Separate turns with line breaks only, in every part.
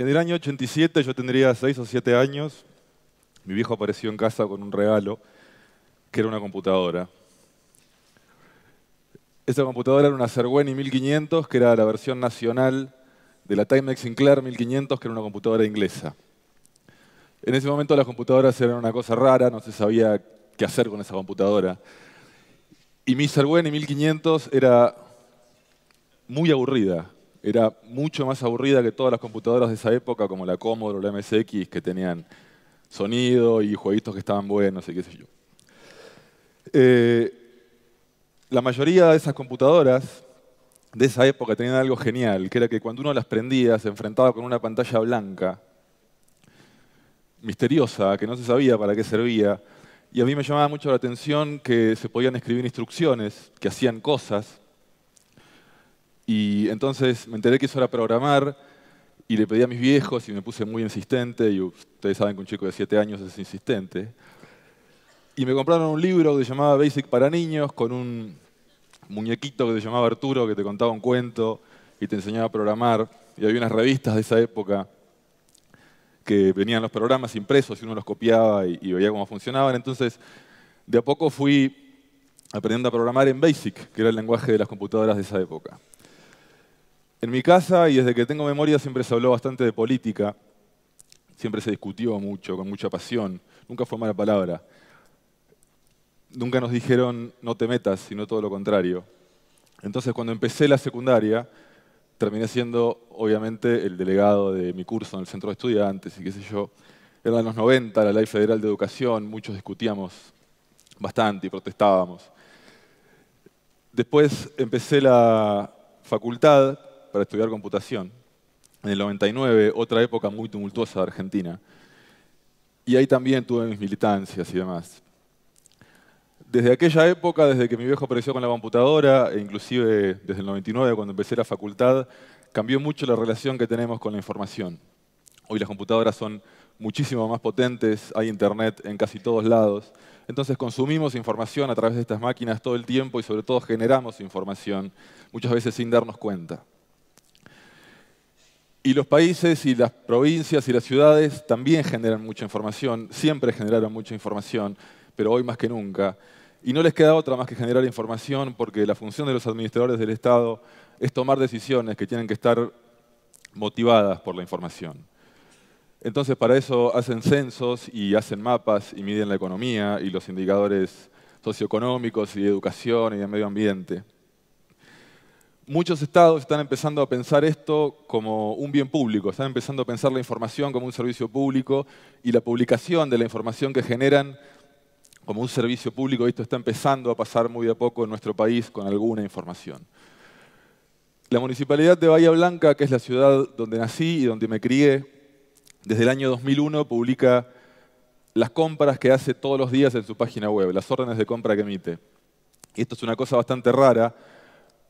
En el año 87 yo tendría 6 o 7 años. Mi viejo apareció en casa con un regalo, que era una computadora. Esa computadora era una Serweni 1500, que era la versión nacional de la Timex Sinclair 1500, que era una computadora inglesa. En ese momento las computadoras eran una cosa rara, no se sabía qué hacer con esa computadora. Y mi Serweni 1500 era muy aburrida era mucho más aburrida que todas las computadoras de esa época, como la Commodore o la MSX, que tenían sonido y jueguitos que estaban buenos y qué sé yo. Eh, la mayoría de esas computadoras de esa época tenían algo genial, que era que cuando uno las prendía se enfrentaba con una pantalla blanca, misteriosa, que no se sabía para qué servía, y a mí me llamaba mucho la atención que se podían escribir instrucciones, que hacían cosas, y entonces me enteré que eso era programar y le pedí a mis viejos y me puse muy insistente, y ustedes saben que un chico de 7 años es insistente. Y me compraron un libro que se llamaba Basic para Niños con un muñequito que se llamaba Arturo, que te contaba un cuento y te enseñaba a programar. Y había unas revistas de esa época que venían los programas impresos y uno los copiaba y, veía cómo funcionaban. Entonces, de a poco fui aprendiendo a programar en BASIC, que era el lenguaje de las computadoras de esa época. En mi casa, y desde que tengo memoria, siempre se habló bastante de política, siempre se discutió mucho, con mucha pasión, nunca fue mala palabra. Nunca nos dijeron no te metas, sino todo lo contrario. Entonces, cuando empecé la secundaria, terminé siendo, obviamente, el delegado de mi curso en el centro de estudiantes y qué sé yo. era en los 90, la ley federal de educación, muchos discutíamos bastante y protestábamos. Después empecé la facultad para estudiar computación, en el 99, otra época muy tumultuosa de Argentina. Y ahí también tuve mis militancias y demás. Desde aquella época, desde que mi viejo apareció con la computadora, e inclusive desde el 99, cuando empecé la facultad, cambió mucho la relación que tenemos con la información. Hoy las computadoras son muchísimo más potentes, hay internet en casi todos lados. Entonces consumimos información a través de estas máquinas todo el tiempo y sobre todo generamos información, muchas veces sin darnos cuenta. Y los países y las provincias y las ciudades también generan mucha información, siempre generaron mucha información, pero hoy más que nunca. Y no les queda otra más que generar información porque la función de los administradores del Estado es tomar decisiones que tienen que estar motivadas por la información. Entonces para eso hacen censos y hacen mapas y miden la economía y los indicadores socioeconómicos y de educación y de medio ambiente. Muchos estados están empezando a pensar esto como un bien público, están empezando a pensar la información como un servicio público y la publicación de la información que generan como un servicio público. Esto está empezando a pasar muy a poco en nuestro país con alguna información. La municipalidad de Bahía Blanca, que es la ciudad donde nací y donde me crié, desde el año 2001 publica las compras que hace todos los días en su página web, las órdenes de compra que emite. Y esto es una cosa bastante rara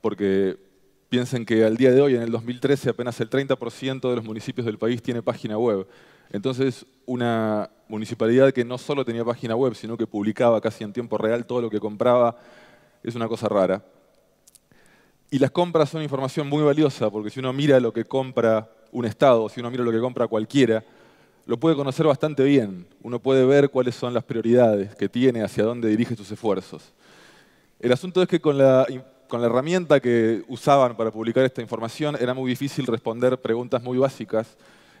porque Piensen que al día de hoy, en el 2013, apenas el 30% de los municipios del país tiene página web. Entonces, una municipalidad que no solo tenía página web, sino que publicaba casi en tiempo real todo lo que compraba, es una cosa rara. Y las compras son información muy valiosa, porque si uno mira lo que compra un Estado, si uno mira lo que compra cualquiera, lo puede conocer bastante bien. Uno puede ver cuáles son las prioridades que tiene, hacia dónde dirige sus esfuerzos. El asunto es que con la con la herramienta que usaban para publicar esta información era muy difícil responder preguntas muy básicas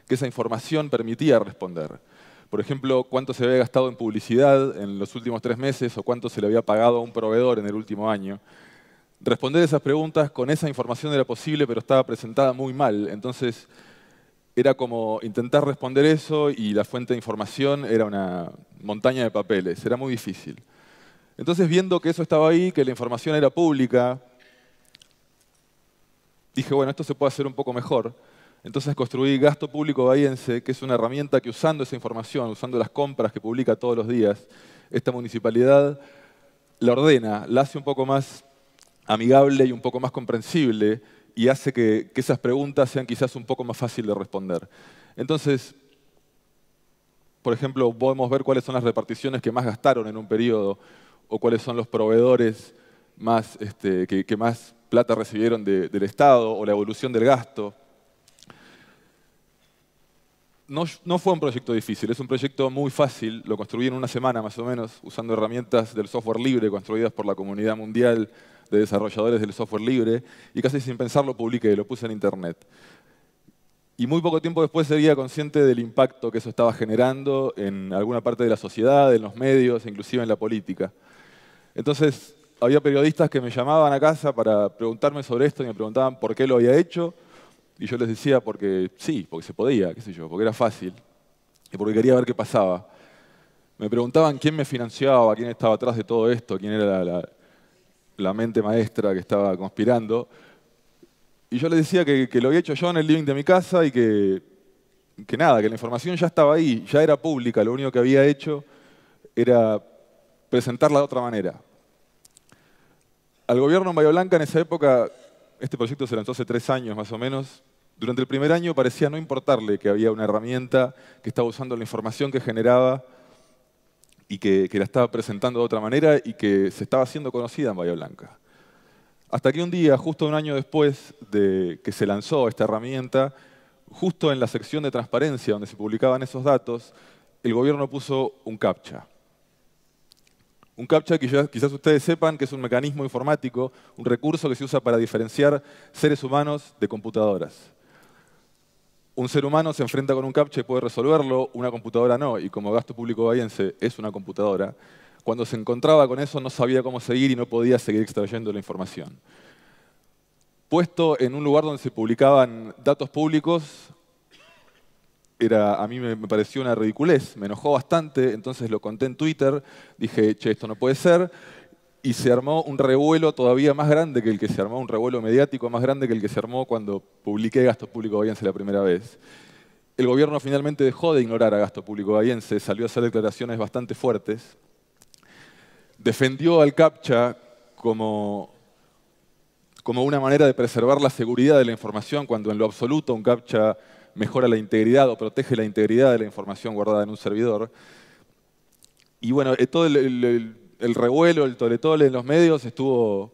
que esa información permitía responder. Por ejemplo, cuánto se había gastado en publicidad en los últimos tres meses o cuánto se le había pagado a un proveedor en el último año. Responder esas preguntas con esa información era posible, pero estaba presentada muy mal. Entonces, era como intentar responder eso y la fuente de información era una montaña de papeles. Era muy difícil. Entonces, viendo que eso estaba ahí, que la información era pública, dije, bueno, esto se puede hacer un poco mejor. Entonces construí Gasto Público Bahiense, que es una herramienta que usando esa información, usando las compras que publica todos los días, esta municipalidad la ordena, la hace un poco más amigable y un poco más comprensible y hace que, esas preguntas sean quizás un poco más fáciles de responder. Entonces, por ejemplo, podemos ver cuáles son las reparticiones que más gastaron en un periodo o cuáles son los proveedores este, que, más plata recibieron del Estado o la evolución del gasto. No, fue un proyecto difícil, es un proyecto muy fácil, lo construí en una semana más o menos, usando herramientas del software libre construidas por la comunidad mundial de desarrolladores del software libre, y casi sin pensar lo publiqué, lo puse en internet. Y muy poco tiempo después seguía consciente del impacto que eso estaba generando en alguna parte de la sociedad, en los medios, inclusive en la política. Entonces, había periodistas que me llamaban a casa para preguntarme sobre esto y me preguntaban por qué lo había hecho. Y yo les decía porque sí, porque se podía, qué sé yo, porque era fácil y porque quería ver qué pasaba. Me preguntaban quién me financiaba, quién estaba atrás de todo esto, quién era la, mente maestra que estaba conspirando. Y yo les decía que, lo había hecho yo en el living de mi casa y que, que nada, que la información ya estaba ahí, ya era pública. Lo único que había hecho era presentarla de otra manera. Al gobierno en Bahía Blanca en esa época, este proyecto se lanzó hace tres años más o menos, durante el primer año parecía no importarle que había una herramienta que estaba usando la información que generaba y que, la estaba presentando de otra manera y que se estaba haciendo conocida en Bahía Blanca. Hasta que un día, justo un año después de que se lanzó esta herramienta, justo en la sección de transparencia donde se publicaban esos datos, el gobierno puso un CAPTCHA, un CAPTCHA que quizás ustedes sepan que es un mecanismo informático, un recurso que se usa para diferenciar seres humanos de computadoras. Un ser humano se enfrenta con un CAPTCHA y puede resolverlo, una computadora no, y como gasto público bahiense es una computadora, cuando se encontraba con eso no sabía cómo seguir y no podía seguir extrayendo la información. Puesto en un lugar donde se publicaban datos públicos, a mí me, pareció una ridiculez, me enojó bastante, entonces lo conté en Twitter, dije, che, esto no puede ser, y se armó un revuelo todavía más grande que el que se armó, un revuelo mediático más grande que el que se armó cuando publiqué Gasto Público Bahiense la primera vez. El gobierno finalmente dejó de ignorar a Gasto Público Bahiense, salió a hacer declaraciones bastante fuertes, defendió al CAPTCHA como como una manera de preservar la seguridad de la información, cuando en lo absoluto un CAPTCHA mejora la integridad o protege la integridad de la información guardada en un servidor. Y bueno, eh, todo el, revuelo, el toletole en los medios estuvo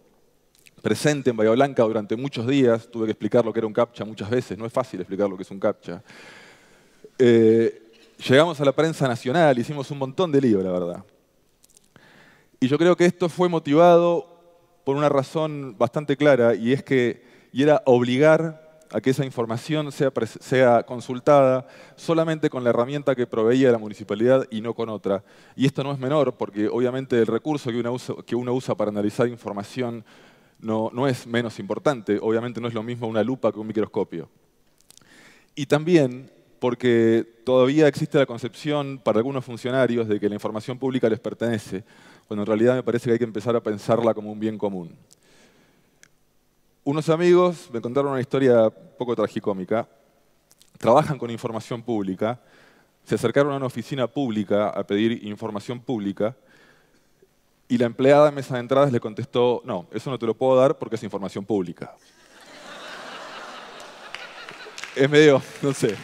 presente en Bahía Blanca durante muchos días. Tuve que explicar lo que era un captcha muchas veces. No es fácil explicar lo que es un captcha. Eh, llegamos a la prensa nacional, hicimos un montón de lío, la verdad. Y yo creo que esto fue motivado por una razón bastante clara y es que y era obligar a que esa información sea, consultada solamente con la herramienta que proveía la municipalidad y no con otra. Y esto no es menor, porque obviamente el recurso que uno usa, para analizar información no es menos importante. Obviamente no es lo mismo una lupa que un microscopio. Y también porque todavía existe la concepción para algunos funcionarios de que la información pública les pertenece, cuando en realidad me parece que hay que empezar a pensarla como un bien común. Unos amigos me contaron una historia poco tragicómica. Trabajan con información pública. Se acercaron a una oficina pública a pedir información pública y la empleada de mesa de entradas le contestó, no, eso no te lo puedo dar porque es información pública. es medio, no sé,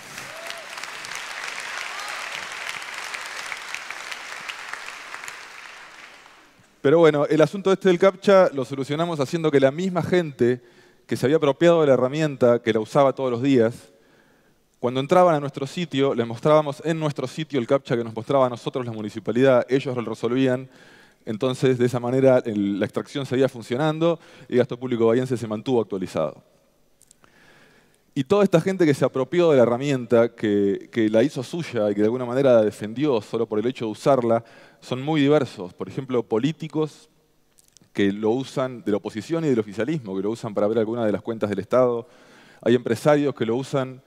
Pero bueno, el asunto este del CAPTCHA lo solucionamos haciendo que la misma gente que se había apropiado de la herramienta, que la usaba todos los días, cuando entraban a nuestro sitio, les mostrábamos en nuestro sitio el CAPTCHA que nos mostraba a nosotros la municipalidad, ellos lo resolvían, entonces de esa manera la extracción seguía funcionando y el gasto público bahiense se mantuvo actualizado. Y toda esta gente que se apropió de la herramienta, que, la hizo suya y que de alguna manera la defendió solo por el hecho de usarla, son muy diversos. Por ejemplo, políticos que lo usan de la oposición y del oficialismo, que lo usan para ver algunas de las cuentas del Estado. Hay empresarios que lo usan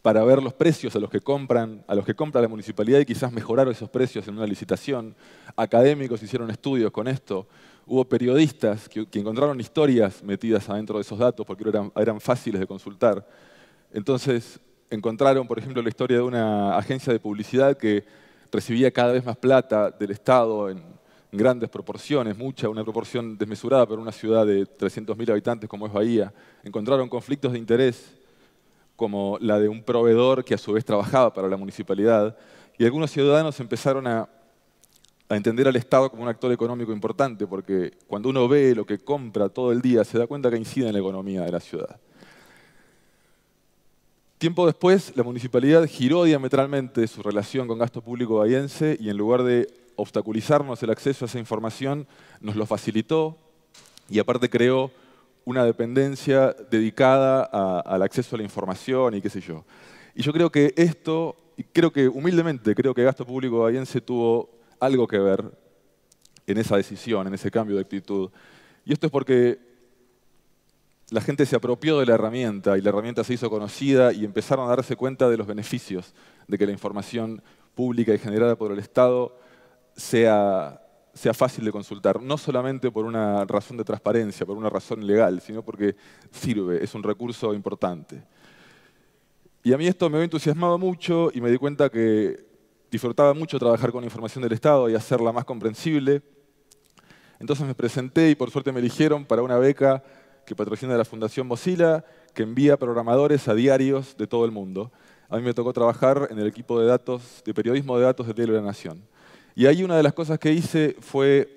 para ver los precios a los que compran, a los que compra la municipalidad y quizás mejorar esos precios en una licitación. Académicos hicieron estudios con esto. Hubo periodistas que, encontraron historias metidas adentro de esos datos porque eran, eran fáciles de consultar. Entonces, encontraron, por ejemplo, la historia de una agencia de publicidad que recibía cada vez más plata del Estado en grandes proporciones, mucha, una proporción desmesurada para una ciudad de 300.000 habitantes como es Bahía. Encontraron conflictos de interés, como la de un proveedor que a su vez trabajaba para la municipalidad, y algunos ciudadanos empezaron a a entender al Estado como un actor económico importante, porque cuando uno ve lo que compra todo el día, se da cuenta que incide en la economía de la ciudad. Tiempo después, la municipalidad giró diametralmente su relación con gasto público bahiense y en lugar de obstaculizarnos el acceso a esa información, nos lo facilitó y aparte creó una dependencia dedicada al acceso a la información y qué sé yo. Y yo creo que esto, y creo que humildemente, creo que gasto público bahiense tuvo algo que ver en esa decisión, en ese cambio de actitud. Y esto es porque la gente se apropió de la herramienta y la herramienta se hizo conocida y empezaron a darse cuenta de los beneficios de que la información pública y generada por el Estado sea, sea fácil de consultar, no solamente por una razón de transparencia, por una razón legal, sino porque sirve, es un recurso importante. Y a mí esto me ha entusiasmado mucho y me di cuenta que disfrutaba mucho trabajar con información del Estado y hacerla más comprensible. Entonces me presenté y por suerte me eligieron para una beca que patrocina la Fundación Mozilla, que envía programadores a diarios de todo el mundo. A mí me tocó trabajar en el equipo de datos, de periodismo de datos de Tele de la Nación. Y ahí una de las cosas que hice fue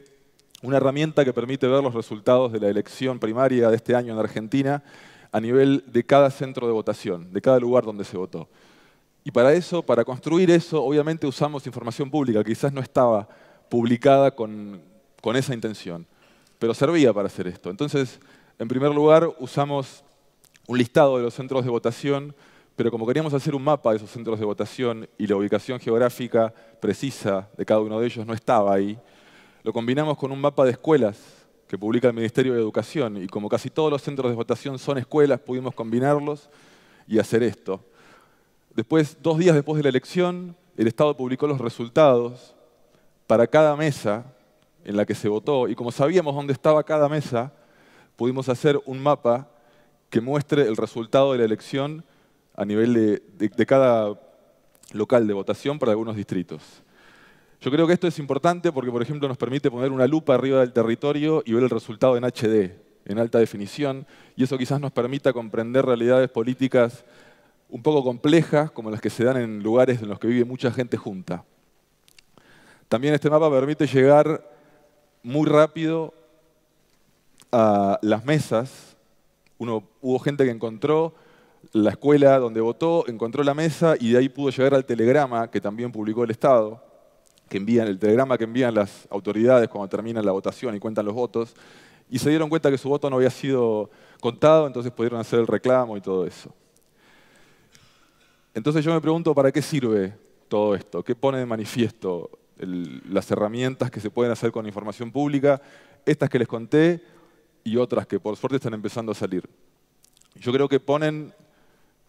una herramienta que permite ver los resultados de la elección primaria de este año en Argentina a nivel de cada centro de votación, de cada lugar donde se votó. Y para eso, para construir eso, obviamente usamos información pública, quizás no estaba publicada con, con esa intención, pero servía para hacer esto. Entonces, en primer lugar, usamos un listado de los centros de votación, pero como queríamos hacer un mapa de esos centros de votación y la ubicación geográfica precisa de cada uno de ellos no estaba ahí, lo combinamos con un mapa de escuelas que publica el Ministerio de Educación y como casi todos los centros de votación son escuelas, pudimos combinarlos y hacer esto. Después, dos días después de la elección, el Estado publicó los resultados para cada mesa en la que se votó y como sabíamos dónde estaba cada mesa, pudimos hacer un mapa que muestre el resultado de la elección a nivel de, cada local de votación para algunos distritos. Yo creo que esto es importante porque, por ejemplo, nos permite poner una lupa arriba del territorio y ver el resultado en HD, en alta definición, y eso quizás nos permita comprender realidades políticas un poco complejas, como las que se dan en lugares en los que vive mucha gente junta. También este mapa permite llegar muy rápido a las mesas. Uno, hubo gente que encontró la escuela donde votó, encontró la mesa y de ahí pudo llegar al telegrama que también publicó el Estado, que envían, el telegrama que envían las autoridades cuando terminan la votación y cuentan los votos, y se dieron cuenta que su voto no había sido contado, entonces pudieron hacer el reclamo y todo eso. Entonces yo me pregunto, ¿para qué sirve todo esto? ¿Qué pone de manifiesto las herramientas que se pueden hacer con información pública, estas que les conté y otras que por suerte están empezando a salir? Yo creo que ponen,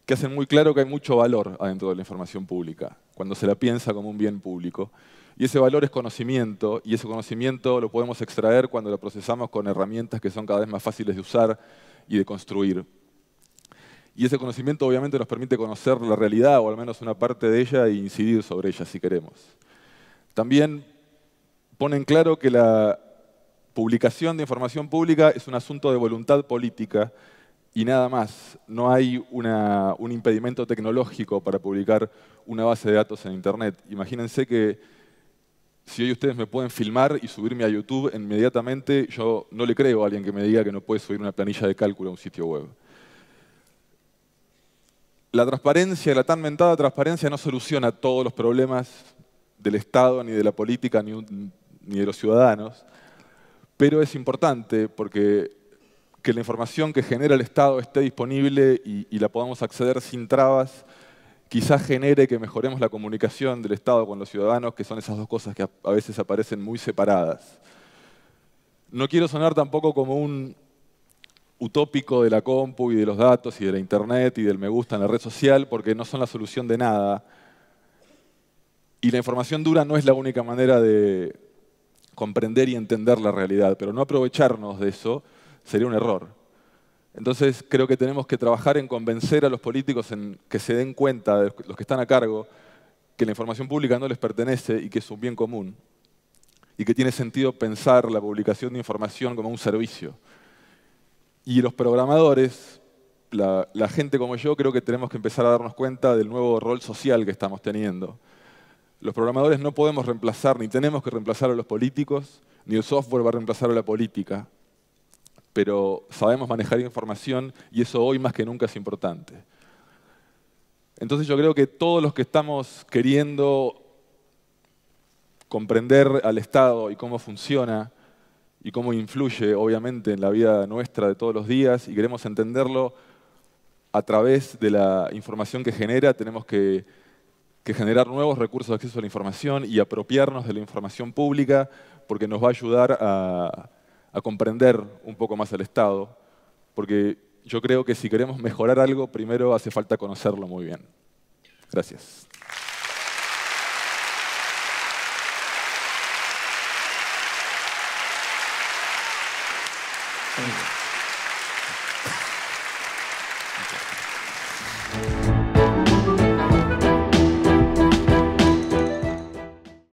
que hacen muy claro que hay mucho valor adentro de la información pública, cuando se la piensa como un bien público. Y ese valor es conocimiento, y ese conocimiento lo podemos extraer cuando lo procesamos con herramientas que son cada vez más fáciles de usar y de construir. Y ese conocimiento obviamente nos permite conocer la realidad, o al menos una parte de ella, e incidir sobre ella si queremos. También ponen claro que la publicación de información pública es un asunto de voluntad política y nada más. No hay un impedimento tecnológico para publicar una base de datos en Internet. Imagínense que si hoy ustedes me pueden filmar y subirme a YouTube inmediatamente, yo no le creo a alguien que me diga que no puede subir una planilla de cálculo a un sitio web la transparencia, la tan mentada transparencia no soluciona todos los problemas del Estado, ni de la política, ni, de los ciudadanos, pero es importante porque que la información que genera el Estado esté disponible y, la podamos acceder sin trabas, quizás genere que mejoremos la comunicación del Estado con los ciudadanos, que son esas dos cosas que a veces aparecen muy separadas. No quiero sonar tampoco como un utópico de la compu y de los datos y de la internet y del me gusta en la red social porque no son la solución de nada. Y la información dura no es la única manera de comprender y entender la realidad, pero no aprovecharnos de eso sería un error. Entonces creo que tenemos que trabajar en convencer a los políticos en que se den cuenta, los que están a cargo, que la información pública no les pertenece y que es un bien común. Y que tiene sentido pensar la publicación de información como un servicio y los programadores, la, gente como yo, creo que tenemos que empezar a darnos cuenta del nuevo rol social que estamos teniendo. Los programadores no podemos reemplazar, ni tenemos que reemplazar a los políticos, ni el software va a reemplazar a la política. Pero sabemos manejar información y eso hoy más que nunca es importante. Entonces yo creo que todos los que estamos queriendo comprender al Estado y cómo funciona, y cómo influye, obviamente, en la vida nuestra de todos los días y queremos entenderlo a través de la información que genera. Tenemos que, generar nuevos recursos de acceso a la información y apropiarnos de la información pública porque nos va a ayudar a, comprender un poco más al Estado, porque yo creo que si queremos mejorar algo, primero hace falta conocerlo muy bien. Gracias. Thank you.